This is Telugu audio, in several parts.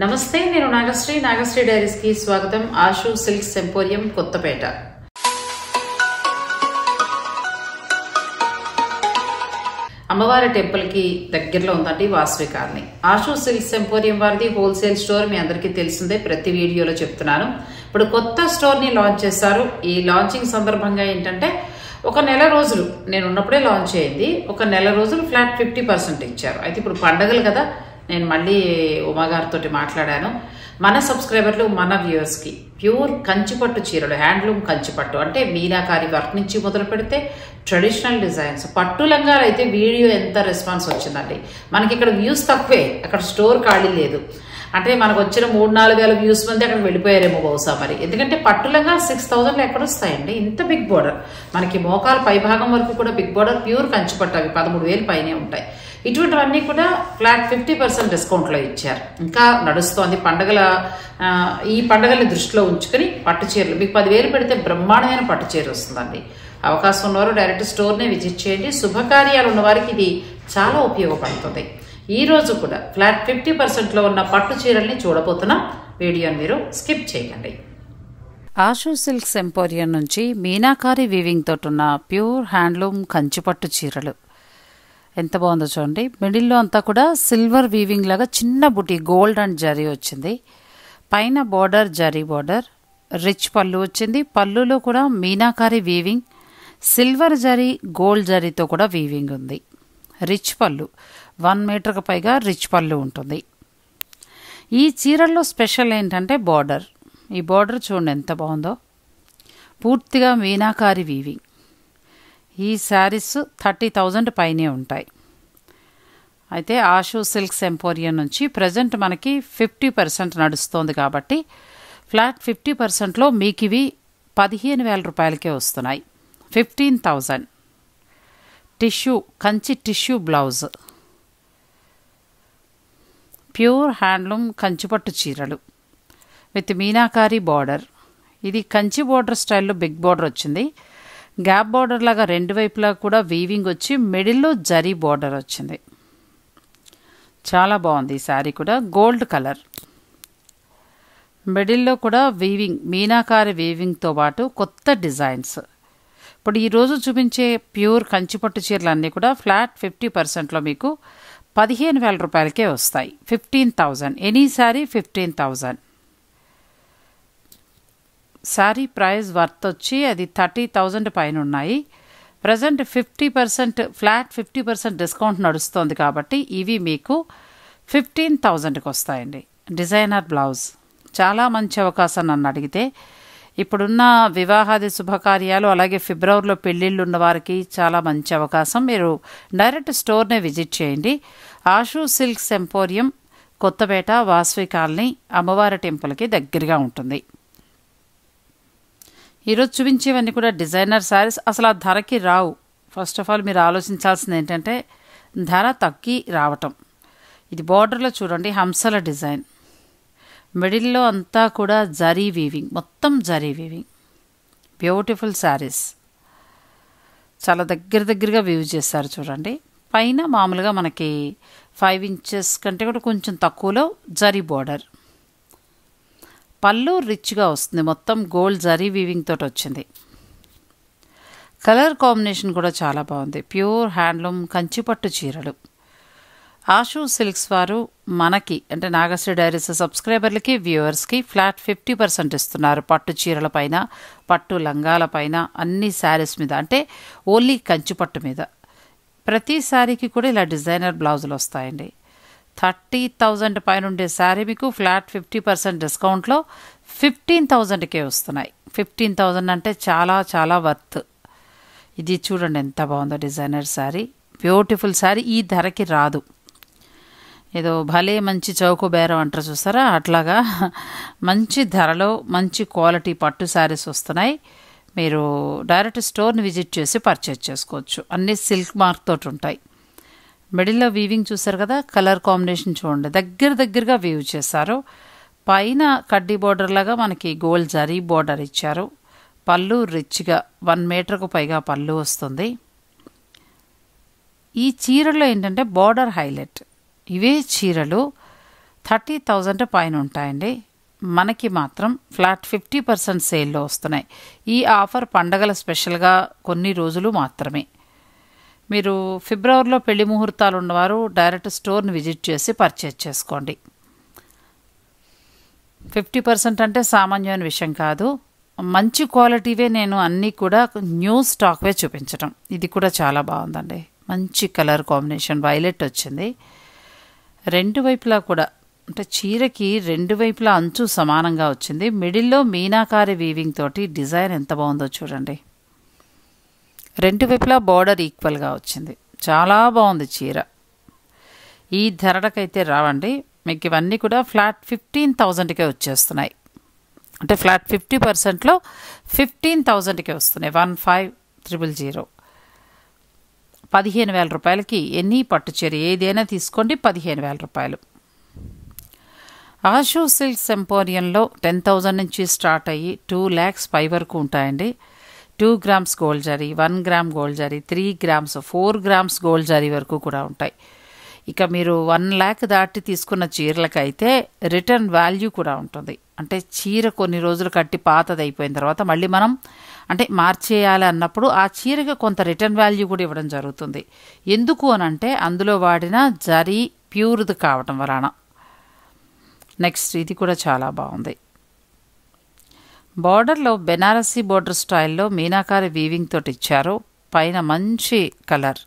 నమస్తే నేను నాగశ్రీ నాగశ్రీ డైరీస్కి స్వాగతం ఆశు సిల్క్ సెంపోరియం కొత్తపేట అమ్మవారి టెంపుల్కి దగ్గరలో ఉందండి Vasavi colony Ashu silk emporium వారిది హోల్సేల్ స్టోర్ మీ అందరికీ తెలిసిందే ప్రతి వీడియోలో చెప్తున్నాను ఇప్పుడు కొత్త స్టోర్ని లాంచ్ చేశారు ఈ లాంచింగ్ సందర్భంగా ఏంటంటే ఒక నెల రోజులు నేను ఉన్నప్పుడే లాంచ్ అయింది ఒక నెల రోజులు ఫ్లాట్ ఫిఫ్టీ పర్సెంట్ ఇచ్చారు అయితే ఇప్పుడు పండగలు కదా నేను మళ్ళీ ఉమాగారితో మాట్లాడాను మన సబ్స్క్రైబర్లు మన వ్యూవర్స్కి ప్యూర్ కంచిపట్టు చీరలు హ్యాండ్లూమ్ కంచిపట్టు అంటే మీనాకారి వర్క్ నుంచి మొదలు పెడితే ట్రెడిషనల్ డిజైన్స్ పట్టు లంగాలు అయితే వీడియో ఎంత రెస్పాన్స్ వచ్చిందండి మనకి ఇక్కడ వ్యూస్ తక్కువే అక్కడ స్టోర్ ఖాళీ లేదు అంటే మనకు వచ్చిన మూడు నాలుగు వేల వ్యూస్ మంది అక్కడ వెళ్ళిపోయారేమో బహుశా మరి ఎందుకంటే పట్టులంగా సిక్స్ థౌజండ్లో ఎక్కడ వస్తాయండి ఇంత బిగ్ బోర్డర్ మనకి మోకాలు పైభాగం వరకు కూడా బిగ్ బోర్డర్ ప్యూర్ కంచిపట్టు అవి పదమూడు వేలు పైనే ఉంటాయి ఇటువంటివన్నీ కూడా ఫ్లాట్ ఫిఫ్టీ పర్సెంట్ డిస్కౌంట్లో ఇచ్చారు ఇంకా నడుస్తోంది పండగల ఈ పండగల్ని దృష్టిలో ఉంచుకొని పట్టు చీరలు మీకు పదివేలు పెడితే బ్రహ్మాండమైన పట్టు చీర వస్తుందండి అవకాశం ఉన్నవారు డైరెక్ట్ స్టోర్నే విజిట్ చేయండి శుభకార్యాలు ఉన్నవారికి ఇది చాలా ఉపయోగపడుతుంది ఈరోజు కూడా ఫ్లాట్ ఫిఫ్టీ పర్సెంట్లో ఉన్న పట్టు చీరల్ని చూడబోతున్నాం వీడియోని మీరు స్కిప్ చేయకండి ఆషు సిల్క్స్ ఎంపోరియం నుంచి మీనాకారి వీవింగ్ ఉన్న ప్యూర్ హ్యాండ్లూమ్ కంచిపట్టు చీరలు ఎంత బాగుందో చూడండి మిడిల్లో అంతా కూడా సిల్వర్ వీవింగ్ లాగా చిన్న బుటీ గోల్డ్ అండ్ జరీ వచ్చింది పైన బార్డర్ జరీ బార్డర్ రిచ్ పళ్ళు వచ్చింది పళ్ళులో కూడా meenakari weaving silver zari gold జరీతో కూడా వీవింగ్ ఉంది రిచ్ పళ్ళు వన్ మీటర్కి పైగా రిచ్ పళ్ళు ఉంటుంది ఈ చీరల్లో స్పెషల్ ఏంటంటే బార్డర్ ఈ బార్డర్ చూడండి ఎంత బాగుందో పూర్తిగా మీనాకారి వీవింగ్ ఈ శారీస్ థర్టీ థౌజండ్ పైనే ఉంటాయి అయితే ఆషు సిల్క్స్ ఎంపోరియం నుంచి ప్రజెంట్ మనకి ఫిఫ్టీ పర్సెంట్ నడుస్తోంది కాబట్టి ఫ్లాట్ ఫిఫ్టీ పర్సెంట్లో మీకు ఇవి పదిహేను వేల రూపాయలకే వస్తున్నాయి fifteen thousand tissue Kanchi tissue blouse pure handloom కంచిపట్టు చీరలు విత్ మీనాకారి బార్డర్ ఇది కంచి బార్డర్ స్టైల్లో బిగ్ బార్డర్ వచ్చింది గ్యాప్ బార్డర్ లాగా రెండు వైపులా కూడా వీవింగ్ వచ్చి మిడిల్లో జరీ బార్డర్ వచ్చింది చాలా బాగుంది ఈ శారీ కూడా గోల్డ్ కలర్ మిడిల్లో కూడా వీవింగ్ మీనాకారి వీవింగ్తో పాటు కొత్త డిజైన్స్ ఇప్పుడు ఈరోజు చూపించే ప్యూర్ కంచిపట్టు అన్నీ కూడా ఫ్లాట్ ఫిఫ్టీ పర్సెంట్లో మీకు పదిహేను వేల రూపాయలకే వస్తాయి fifteen thousand any sari fifteen thousand sari price worth వచ్చి అది థర్టీ థౌజండ్ పైన ఉన్నాయి present fifty percent flat fifty percent discount నడుస్తుంది కాబట్టి ఇవి మీకు ఫిఫ్టీన్ థౌజండ్కి వస్తాయండి డిజైనర్ బ్లౌజ్ చాలా మంచి అవకాశం నన్ను అడిగితే ఇప్పుడున్న వివాహాది శుభకార్యాలు అలాగే ఫిబ్రవరిలో పెళ్ళిళ్ళు ఉన్న వారికి చాలా మంచి అవకాశం మీరు డైరెక్ట్ స్టోర్నే విజిట్ చేయండి Ashu silks emporium Kothapet Vasavi colony అమ్మవారి టెంపుల్కి దగ్గరగా ఉంటుంది ఈరోజు చూపించేవన్నీ కూడా డిజైనర్ శారీస్ అసలు ఆ ధరకి రావు ఫస్ట్ ఆఫ్ ఆల్ మీరు ఆలోచించాల్సింది ఏంటంటే ధర తక్కి రావటం ఇది బార్డర్లో చూడండి హంసల డిజైన్ మిడిల్లో అంతా కూడా జరీ వీవింగ్ మొత్తం జరీ వీవింగ్ బ్యూటిఫుల్ శారీస్ చాలా దగ్గర దగ్గరగా వీవ్ చేస్తారు చూడండి పైన మామూలుగా మనకి ఫైవ్ ఇంచెస్ కంటే కూడా కొంచెం తక్కువలో జరీ బార్డర్ పళ్ళు రిచ్గా వస్తుంది మొత్తం గోల్డ్ జరీ వీవింగ్ తోటి వచ్చింది కలర్ కాంబినేషన్ కూడా చాలా బాగుంది ప్యూర్ హ్యాండ్లూమ్ కంచిపట్టు చీరలు ఆషు సిల్క్స్ వారు మనకి అంటే నాగశ్రీ డైరీస్ సబ్స్క్రైబర్లకి వ్యూవర్స్కి ఫ్లాట్ ఫిఫ్టీ పర్సెంట్ ఇస్తున్నారు పట్టు చీరలపైన పట్టు లంగాలపైన అన్ని శారీస్ మీద అంటే ఓన్లీ కంచిపట్టు మీద ప్రతి శారీకి కూడా ఇలా డిజైనర్ బ్లౌజులు వస్తాయండి థర్టీ థౌజండ్ పైన ఉండే శారీ మీకు ఫ్లాట్ ఫిఫ్టీ పర్సెంట్ డిస్కౌంట్లో ఫిఫ్టీన్ థౌజండ్కే వస్తున్నాయి ఫిఫ్టీన్ థౌజండ్ అంటే చాలా చాలా వర్త్ ఇది చూడండి ఎంత బాగుందో డిజైనర్ శారీ బ్యూటిఫుల్ శారీ ఈ ధరకి రాదు ఏదో భలే మంచి చౌకు బేరం అంటారు చూస్తారా అట్లాగా మంచి ధరలో మంచి క్వాలిటీ పట్టు శారీస్ వస్తున్నాయి మీరు డైరెక్ట్ స్టోర్ని విజిట్ చేసి పర్చేజ్ చేసుకోవచ్చు అన్నీ సిల్క్ మార్క్ తోటి ఉంటాయి మిడిల్లో వీవింగ్ చూసారు కదా కలర్ కాంబినేషన్ చూడండి దగ్గర దగ్గరగా వీవ్ చేశారు పైన కడ్డీ బోర్డర్ లాగా మనకి గోల్డ్ జరీ బోర్డర్ ఇచ్చారు పళ్ళు రిచ్గా వన్ మీటర్కు పైగా పళ్ళు వస్తుంది ఈ చీరలో ఏంటంటే బోర్డర్ హైలైట్ ఇవే చీరలు థర్టీ థౌజండ్ పైన ఉంటాయండి మనకి మాత్రం ఫ్లాట్ ఫిఫ్టీ పర్సెంట్ సేల్లో వస్తున్నాయి ఈ ఆఫర్ పండగల స్పెషల్గా కొన్ని రోజులు మాత్రమే మీరు ఫిబ్రవరిలో పెళ్లి ముహూర్తాలు ఉన్నవారు డైరెక్ట్ స్టోర్ని విజిట్ చేసి పర్చేజ్ చేసుకోండి ఫిఫ్టీ పర్సెంట్ అంటే సామాన్యమైన విషయం కాదు మంచి క్వాలిటీవే నేను అన్నీ కూడా న్యూ స్టాక్వే చూపించడం ఇది కూడా చాలా బాగుందండి మంచి కలర్ కాంబినేషన్ వైలెట్ వచ్చింది రెండు వైపులా కూడా అంటే చీరకి రెండు వైపులా అంచు సమానంగా వచ్చింది మిడిల్లో మీనాకారి వీవింగ్ తోటి డిజైన్ ఎంత బాగుందో చూడండి రెండు వైపులా బార్డర్ ఈక్వల్గా వచ్చింది చాలా బాగుంది చీర ఈ ధరలకైతే రావండి మీకు ఇవన్నీ కూడా ఫ్లాట్ ఫిఫ్టీన్ థౌజండ్కే వచ్చేస్తున్నాయి అంటే ఫ్లాట్ ఫిఫ్టీ పర్సెంట్లో ఫిఫ్టీన్ థౌజండ్కే వస్తున్నాయి వన్ ఫైవ్ త్రిబుల్ జీరో పదిహేను వేల రూపాయలకి ఎన్ని పట్టు చీర ఏదైనా తీసుకోండి పదిహేను వేల రూపాయలు ఆషూ సిల్క్ సెంపోరియంలో టెన్ థౌజండ్ నుంచి స్టార్ట్ అయ్యి టూ ల్యాక్స్ పై వరకు ఉంటాయండి two grams gold zari one gram gold zari three grams four grams gold zari వరకు కూడా ఉంటాయి ఇక మీరు వన్ ల్యాక్ దాటి తీసుకున్న చీరలకైతే రిటర్న్ వాల్యూ కూడా ఉంటుంది అంటే చీర కొన్ని రోజులు కట్టి పాతది అయిపోయిన తర్వాత మళ్ళీ మనం అంటే మార్చేయాలి అన్నప్పుడు ఆ చీరకి కొంత రిటర్న్ వాల్యూ కూడా ఇవ్వడం జరుగుతుంది ఎందుకు అని అంటే అందులో వాడిన జరీ ప్యూర్ది కావటం వలన నెక్స్ట్ ఇది కూడా చాలా బాగుంది బార్డర్లో బెనారసీ బోర్డర్ స్టైల్లో మీనాకారి వీవింగ్ తోటి ఇచ్చారు పైన మంచి కలర్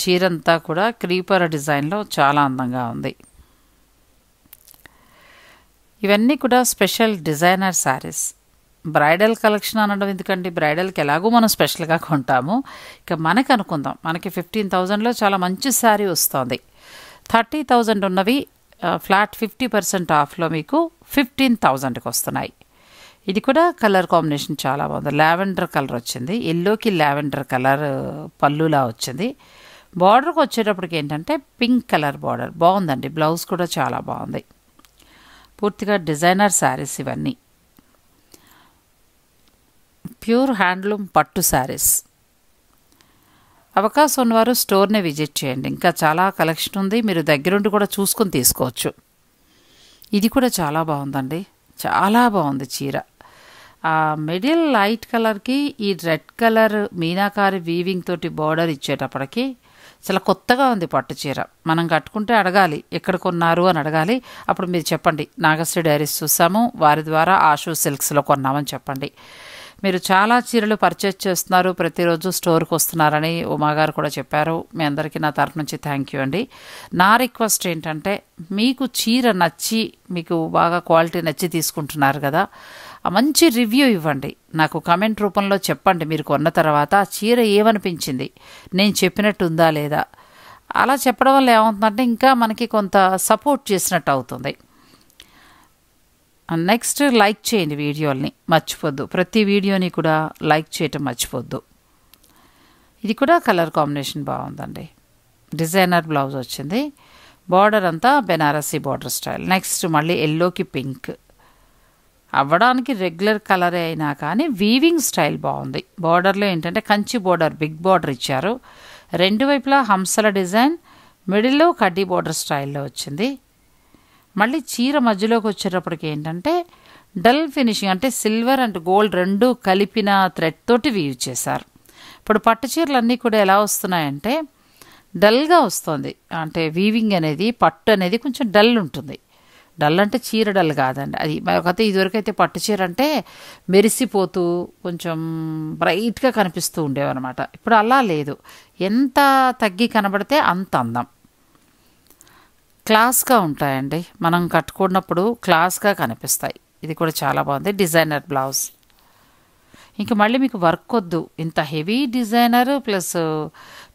చీరంతా కూడా క్రీపర్ డిజైన్లో చాలా అందంగా ఉంది ఇవన్నీ కూడా special designer saris bridal collection అనడం ఎందుకంటే బ్రైడల్కి ఎలాగో మనం స్పెషల్గా కొంటాము ఇక మనకు అనుకుందాం మనకి ఫిఫ్టీన్ థౌజండ్లో చాలా మంచి శారీ వస్తుంది థర్టీ థౌజండ్ ఉన్నవి ఫ్లాట్ ఫిఫ్టీ పర్సెంట్ ఆఫ్లో మీకు ఫిఫ్టీన్ థౌజండ్కి వస్తున్నాయి ఇది కూడా కలర్ కాంబినేషన్ చాలా బాగుంది లావెండర్ కలర్ వచ్చింది ఎల్లోకి లావెండర్ కలర్ పళ్ళులా వచ్చింది బార్డర్కి వచ్చేటప్పటికి ఏంటంటే పింక్ కలర్ బార్డర్ బాగుందండి బ్లౌజ్ కూడా చాలా బాగుంది పూర్తిగా డిజైనర్ శారీస్ ఇవన్నీ ప్యూర్ హ్యాండ్లూమ్ పట్టు శారీస్ అవకాశం ఉన్నవారు స్టోర్ని విజిట్ చేయండి ఇంకా చాలా కలెక్షన్ ఉంది మీరు దగ్గరుండి కూడా చూసుకొని తీసుకోవచ్చు ఇది కూడా చాలా బాగుందండి చాలా బాగుంది చీర ఆ మిడిల్ లైట్ కలర్కి ఈ రెడ్ కలర్ మీనాకారి వీవింగ్ తోటి బార్డర్ ఇచ్చేటప్పటికి చాలా కొత్తగా ఉంది పట్టు చీర మనం కట్టుకుంటే అడగాలి ఎక్కడ కొన్నారు అని అడగాలి అప్పుడు మీరు చెప్పండి నాగశ్రీ డైరీస్ చూసాము వారి ద్వారా ఆశు సిల్క్స్లో కొన్నామని చెప్పండి మీరు చాలా చీరలు పర్చేజ్ చేస్తున్నారు ప్రతిరోజు స్టోర్కి వస్తున్నారని ఉమాగారు కూడా చెప్పారు మీ అందరికీ నా తరఫు నుంచి థ్యాంక్ యూ అండి నా రిక్వెస్ట్ ఏంటంటే మీకు చీర నచ్చి మీకు బాగా క్వాలిటీ నచ్చి తీసుకుంటున్నారు కదా మంచి రివ్యూ ఇవ్వండి నాకు కమెంట్ రూపంలో చెప్పండి మీరు కొన్న తర్వాత ఆ చీర ఏమనిపించింది నేను చెప్పినట్టు ఉందా లేదా అలా చెప్పడం వల్ల ఏమవుతుందంటే ఇంకా మనకి కొంత సపోర్ట్ చేసినట్టు అవుతుంది నెక్స్ట్ లైక్ చేయండి వీడియోల్ని మర్చిపోద్దు ప్రతి వీడియోని కూడా లైక్ చేయటం మర్చిపోద్దు ఇది కూడా కలర్ కాంబినేషన్ బాగుందండి డిజైనర్ బ్లౌజ్ వచ్చింది బార్డర్ అంతా బెనారసీ బార్డర్ స్టైల్ నెక్స్ట్ మళ్ళీ ఎల్లోకి పింక్ అవ్వడానికి రెగ్యులర్ కలరే అయినా కానీ వీవింగ్ స్టైల్ బాగుంది బోర్డర్లో ఏంటంటే కంచి బోర్డర్ బిగ్ బార్డర్ ఇచ్చారు రెండు వైపులా హంసల డిజైన్ మిడిల్లో కడ్డీ బోర్డర్ స్టైల్లో వచ్చింది మళ్ళీ చీర మధ్యలోకి వచ్చేటప్పటికి ఏంటంటే డల్ ఫినిషింగ్ అంటే సిల్వర్ అండ్ గోల్డ్ రెండు కలిపిన థ్రెడ్ తోటి వీవ్ చేశారు ఇప్పుడు పట్టు చీరలు అన్నీ కూడా ఎలా వస్తున్నాయంటే డల్గా వస్తుంది అంటే వీవింగ్ అనేది పట్టు అనేది కొంచెం డల్ ఉంటుంది డల్ అంటే చీర డల్ కాదండి అది అయితే ఇదివరకు అయితే పట్టు చీర అంటే మెరిసిపోతూ కొంచెం బ్రైట్గా కనిపిస్తూ ఉండేవన్నమాట ఇప్పుడు అలా లేదు ఎంత తగ్గి కనబడితే అంత అందం క్లాస్గా ఉంటాయండి మనం కట్టుకున్నప్పుడు క్లాస్గా కనిపిస్తాయి ఇది కూడా చాలా బాగుంది డిజైనర్ బ్లౌజ్ ఇంక మళ్ళీ మీకు వర్క్ వద్దు ఇంత heavy designer plus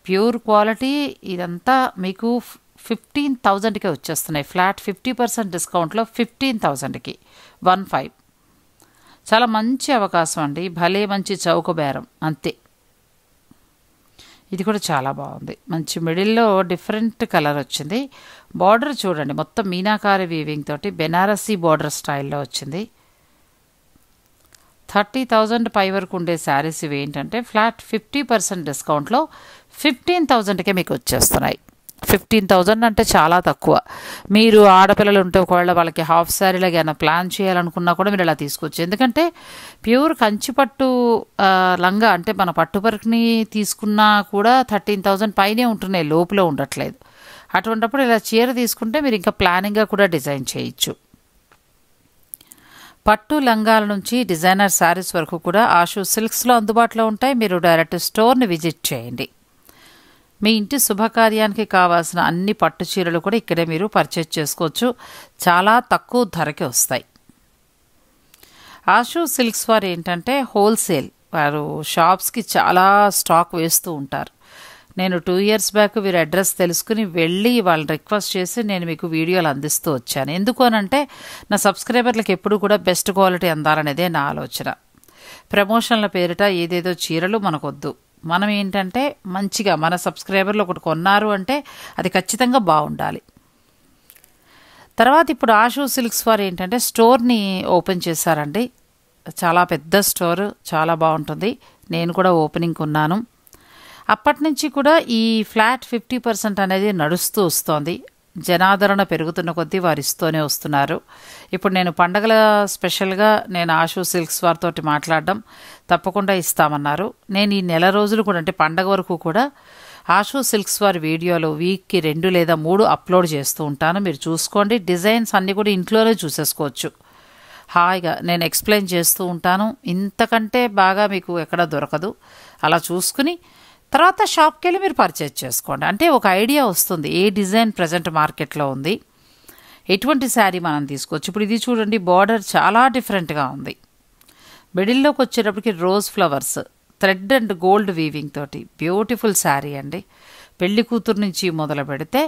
pure quality ఇదంతా మీకు ఫిఫ్టీన్ థౌజండ్కే వచ్చేస్తున్నాయి ఫ్లాట్ ఫిఫ్టీ పర్సెంట్ డిస్కౌంట్లో ఫిఫ్టీన్ థౌజండ్కి వన్ ఫైవ్ చాలా మంచి అవకాశం అండి భలే మంచి చౌక బేరం అంతే ఇది కూడా చాలా బాగుంది మంచి మిడిల్లో డిఫరెంట్ కలర్ వచ్చింది బార్డర్ చూడండి మొత్తం మీనాకారి వీవింగ్ తోటి బెనారసీ బార్డర్ స్టైల్లో వచ్చింది థర్టీ థౌజండ్ పై వరకు ఉండే శారీస్ ఇవి ఏంటంటే ఫ్లాట్ ఫిఫ్టీ పర్సెంట్ డిస్కౌంట్లో ఫిఫ్టీన్ థౌజండ్కే మీకు వచ్చేస్తున్నాయి ఫిఫ్టీన్ థౌజండ్ అంటే చాలా తక్కువ మీరు ఆడపిల్లలు ఉంటే ఒకవేళ వాళ్ళకి హాఫ్ శారీలాగా ఏమైనా ప్లాన్ చేయాలనుకున్నా కూడా మీరు ఇలా తీసుకోవచ్చు ఎందుకంటే ప్యూర్ కంచిపట్టు లంగా అంటే మన పట్టుపరికిని తీసుకున్నా కూడా థర్టీన్ థౌజండ్ పైనే ఉంటున్నాయి లోపల ఉండట్లేదు అటువంటప్పుడు ఇలా చీర తీసుకుంటే మీరు ఇంకా ప్లానింగ్గా కూడా డిజైన్ చేయొచ్చు పట్టు లంగాల నుంచి డిజైనర్ శారీస్ వరకు కూడా ఆషు సిల్క్స్లో అందుబాటులో ఉంటాయి మీరు డైరెక్ట్ స్టోర్ని విజిట్ చేయండి మీ ఇంటి శుభకార్యానికి కావాల్సిన అన్ని పట్టు చీరలు కూడా ఇక్కడే మీరు పర్చేజ్ చేసుకోవచ్చు చాలా తక్కువ ధరకే వస్తాయి ఆషు సిల్క్స్ వారు ఏంటంటే హోల్సేల్ వారు షాప్స్కి చాలా స్టాక్ వేస్తూ ఉంటారు నేను టూ ఇయర్స్ బ్యాక్ వీరి అడ్రస్ తెలుసుకుని వెళ్ళి వాళ్ళు రిక్వెస్ట్ చేసి నేను మీకు వీడియోలు అందిస్తూ వచ్చాను ఎందుకు అనంటే నా సబ్స్క్రైబర్లకు ఎప్పుడు కూడా బెస్ట్ క్వాలిటీ అందాలనేదే నా ఆలోచన ప్రమోషన్ల పేరిట ఏదేదో చీరలు మనకొద్దు మనం ఏంటంటే మంచిగా మన సబ్స్క్రైబర్లు ఒకటి కొన్నారు అంటే అది ఖచ్చితంగా బాగుండాలి తర్వాత ఇప్పుడు ఆషు సిల్క్స్ వారు ఏంటంటే స్టోర్ని ఓపెన్ చేశారండి చాలా పెద్ద స్టోర్ చాలా బాగుంటుంది నేను కూడా ఓపెనింగ్ ఉన్నాను అప్పటి నుంచి కూడా ఈ ఫ్లాట్ ఫిఫ్టీ పర్సెంట్ అనేది నడుస్తూ వస్తోంది జనాదరణ పెరుగుతున్న కొద్దీ వారు ఇస్తూనే వస్తున్నారు ఇప్పుడు నేను పండగల స్పెషల్గా నేను ఆశు సిల్క్స్ వారితో మాట్లాడడం తప్పకుండా ఇస్తామన్నారు నేను ఈ నెల రోజులు కూడా అంటే పండగ వరకు కూడా ఆశు సిల్క్స్ వారి వీడియోలు వీక్కి రెండు లేదా మూడు అప్లోడ్ చేస్తూ ఉంటాను మీరు చూసుకోండి డిజైన్స్ అన్నీ కూడా ఇంట్లోనే చూసేసుకోవచ్చు హాయిగా నేను ఎక్స్ప్లెయిన్ చేస్తూ ఉంటాను ఇంతకంటే బాగా మీకు ఎక్కడ దొరకదు అలా చూసుకుని తర్వాత షాప్కి వెళ్ళి మీరు పర్చేజ్ చేసుకోండి అంటే ఒక ఐడియా వస్తుంది ఏ డిజైన్ ప్రజెంట్ మార్కెట్లో ఉంది ఎటువంటి శారీ మనం తీసుకోవచ్చు ఇప్పుడు ఇది చూడండి బార్డర్ చాలా డిఫరెంట్గా ఉంది మిడిల్లోకి వచ్చేటప్పటికి rose flowers thread and gold weaving తోటి బ్యూటిఫుల్ శారీ అండి పెళ్లి కూతురు నుంచి మొదలు పెడితే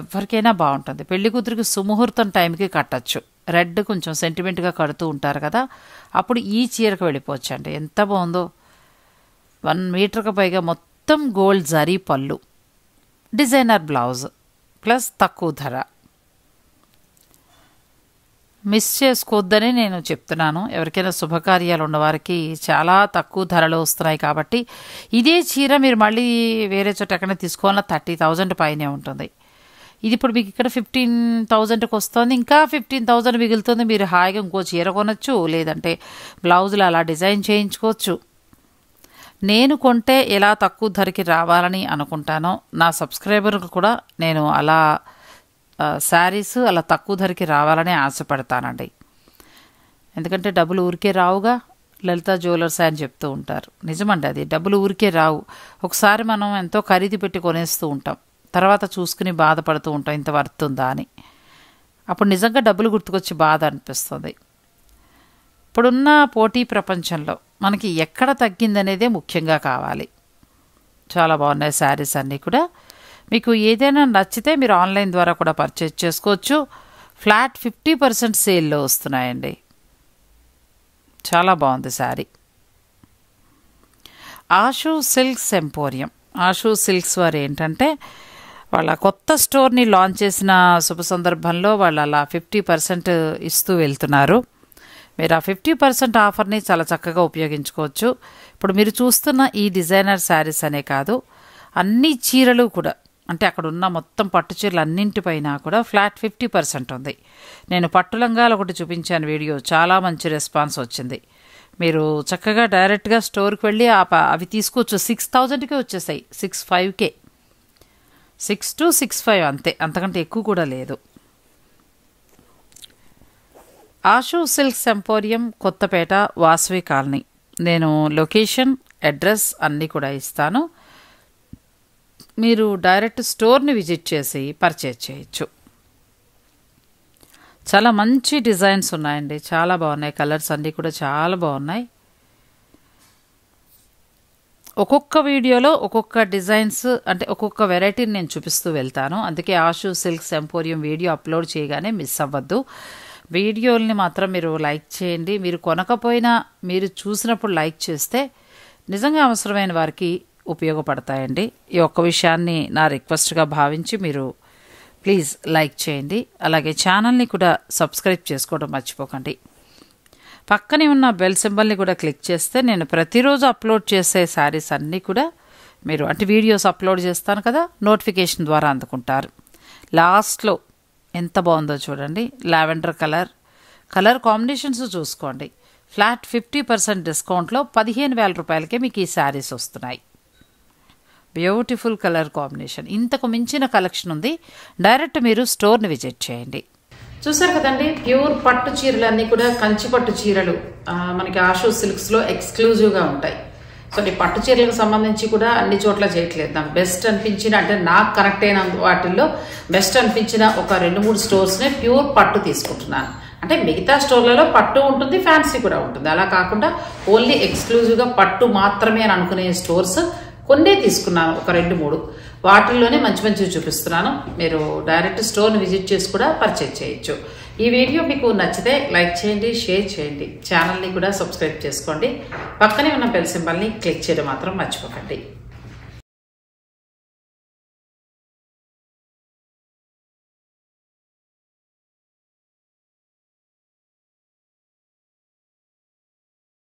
ఎవరికైనా బాగుంటుంది పెళ్లి కూతురికి సుముహూర్తం టైంకి కట్టచ్చు రెడ్ కొంచెం సెంటిమెంట్గా కడుతూ ఉంటారు కదా అప్పుడు ఈ చీరకు వెళ్ళిపోవచ్చు అండి ఎంత బాగుందో వన్ మీటర్కి పైగా మొత్తం మొత్తం గోల్డ్ జరీ పళ్ళు డిజైనర్ బ్లౌజ్ ప్లస్ తక్కువ ధర మిస్ చేసుకోవద్దని నేను చెప్తున్నాను ఎవరికైనా శుభకార్యాలు ఉన్నవారికి చాలా తక్కువ ధరలు వస్తున్నాయి కాబట్టి ఇదే చీర మీరు మళ్ళీ వేరే చోట ఎక్కడ తీసుకోవాలన్నా థర్టీ థౌజండ్ పైనే ఉంటుంది ఇది ఇప్పుడు మీకు ఇక్కడ ఫిఫ్టీన్ థౌజండ్కి వస్తుంది ఇంకా ఫిఫ్టీన్ థౌజండ్ మిగులుతుంది మీరు హాయిగా ఇంకో చీర కొనొచ్చు లేదంటే బ్లౌజులు అలా డిజైన్ చేయించుకోవచ్చు నేను కొంటే ఎలా తక్కువ ధరకి రావాలని అనుకుంటానో నా సబ్స్క్రైబర్కి కూడా నేను అలా శారీస్ అలా తక్కువ ధరకి రావాలని ఆశపడతానండి ఎందుకంటే డబ్బులు ఊరికే రావుగా లలిత జ్యువెలర్స్ అని చెప్తూ ఉంటారు నిజమండి అది డబ్బులు ఊరికే రావు ఒకసారి మనం ఎంతో ఖరీదు పెట్టి కొనేస్తూ ఉంటాం తర్వాత చూసుకుని బాధపడుతూ ఉంటాం ఇంత వర్తుందా అని అప్పుడు నిజంగా డబ్బులు గుర్తుకొచ్చి బాధ అనిపిస్తుంది ఇప్పుడున్న పోటీ ప్రపంచంలో మనకి ఎక్కడ తగ్గిందనేదే ముఖ్యంగా కావాలి చాలా బాగున్నాయి శారీస్ అన్నీ కూడా మీకు ఏదైనా నచ్చితే మీరు ఆన్లైన్ ద్వారా కూడా పర్చేజ్ చేసుకోవచ్చు ఫ్లాట్ ఫిఫ్టీ పర్సెంట్ సేల్లో వస్తున్నాయండి చాలా బాగుంది sari Ashu silks emporium Ashu silks వారు ఏంటంటే వాళ్ళ కొత్త స్టోర్ని లాంచ్ చేసిన శుభ సందర్భంలో వాళ్ళు అలా ఫిఫ్టీ పర్సెంట్ ఇస్తూ వెళ్తున్నారు మీరు ఆ ఫిఫ్టీ పర్సెంట్ ఆఫర్ని చాలా చక్కగా ఉపయోగించుకోవచ్చు ఇప్పుడు మీరు చూస్తున్న ఈ డిజైనర్ శారీస్ అనే కాదు అన్ని చీరలు కూడా అంటే అక్కడ ఉన్న మొత్తం పట్టు చీరలు అన్నింటిపైన కూడా ఫ్లాట్ ఫిఫ్టీ పర్సెంట్ ఉంది నేను పట్టు లంగాలు ఒకటి చూపించాను వీడియో చాలా మంచి రెస్పాన్స్ వచ్చింది మీరు చక్కగా డైరెక్ట్గా స్టోర్కి వెళ్ళి అవి తీసుకోవచ్చు సిక్స్ థౌజండ్కే వచ్చేసాయి సిక్స్ ఫైవ్కే సిక్స్ టు సిక్స్ ఫైవ్ అంతే అంతకంటే ఎక్కువ కూడా లేదు Ashu silk emporium Kothapet Vasavi colony నేను లొకేషన్ అడ్రస్ అన్నీ కూడా ఇస్తాను మీరు డైరెక్ట్ స్టోర్ని విజిట్ చేసి పర్చేజ్ చేయొచ్చు చాలా మంచి డిజైన్స్ ఉన్నాయండి చాలా బాగున్నాయి కలర్స్ అన్నీ కూడా చాలా బాగున్నాయి ఒక్కొక్క వీడియోలో ఒక్కొక్క డిజైన్స్ అంటే ఒక్కొక్క వెరైటీని నేను చూపిస్తూ వెళ్తాను అందుకే Ashu silk emporium video upload చేయగానే మిస్ అవ్వద్దు వీడియోల్ని మాత్రం మీరు లైక్ చేయండి మీరు కొనకపోయినా మీరు చూసినప్పుడు లైక్ చేస్తే నిజంగా అవసరమైన వారికి ఉపయోగపడతాయండి ఈ ఒక్క విషయాన్ని నా రిక్వెస్ట్గా భావించి మీరు ప్లీజ్ లైక్ చేయండి అలాగే ఛానల్ని కూడా సబ్స్క్రైబ్ చేసుకోవడం మర్చిపోకండి పక్కనే ఉన్న బెల్ సింబల్ని కూడా క్లిక్ చేస్తే నేను ప్రతిరోజు అప్లోడ్ చేసే శారీస్ అన్నీ కూడా మీరు అంటే వీడియోస్ అప్లోడ్ చేస్తాను కదా నోటిఫికేషన్ ద్వారా అందుకుంటారు లాస్ట్లో ఎంత బాగుందో చూడండి లావెండర్ కలర్ కలర్ కాంబినేషన్స్ చూసుకోండి ఫ్లాట్ ఫిఫ్టీ పర్సెంట్ డిస్కౌంట్లో పదిహేను వేల రూపాయలకే మీకు ఈ శారీస్ వస్తున్నాయి బ్యూటిఫుల్ కలర్ కాంబినేషన్ ఇంతకు మించిన కలెక్షన్ ఉంది డైరెక్ట్ మీరు స్టోర్ని విజిట్ చేయండి చూసారు కదండి ప్యూర్ పట్టు చీరలు అన్నీ కూడా కంచి పట్టు చీరలు మనకి ఆషో సిల్క్స్లో ఎక్స్క్లూజివ్గా ఉంటాయి సో నీ పట్టు చీరలకు సంబంధించి కూడా అన్ని చోట్ల చేయట్లేదు నాకు బెస్ట్ అనిపించిన అంటే నాకు కరెక్ట్ అయిన వాటిల్లో బెస్ట్ అనిపించిన ఒక రెండు మూడు స్టోర్స్నే ప్యూర్ పట్టు తీసుకుంటున్నాను అంటే మిగతా స్టోర్లలో పట్టు ఉంటుంది ఫ్యాన్సీ కూడా ఉంటుంది అలా కాకుండా ఓన్లీ ఎక్స్క్లూజివ్గా పట్టు మాత్రమే అని అనుకునే స్టోర్స్ కొన్నే తీసుకున్నాను ఒక రెండు మూడు వాటిల్లోనే మంచి మంచివి చూపిస్తున్నాను మీరు డైరెక్ట్ స్టోర్ని విజిట్ చేసి కూడా పర్చేజ్ చేయొచ్చు ఈ వీడియో మీకు నచ్చితే లైక్ చేయండి షేర్ చేయండి ఛానల్ని కూడా సబ్స్క్రైబ్ చేసుకోండి పక్కనే ఉన్న బెల్ సింబల్ని క్లిక్ చేయడం మాత్రం మర్చిపోకండి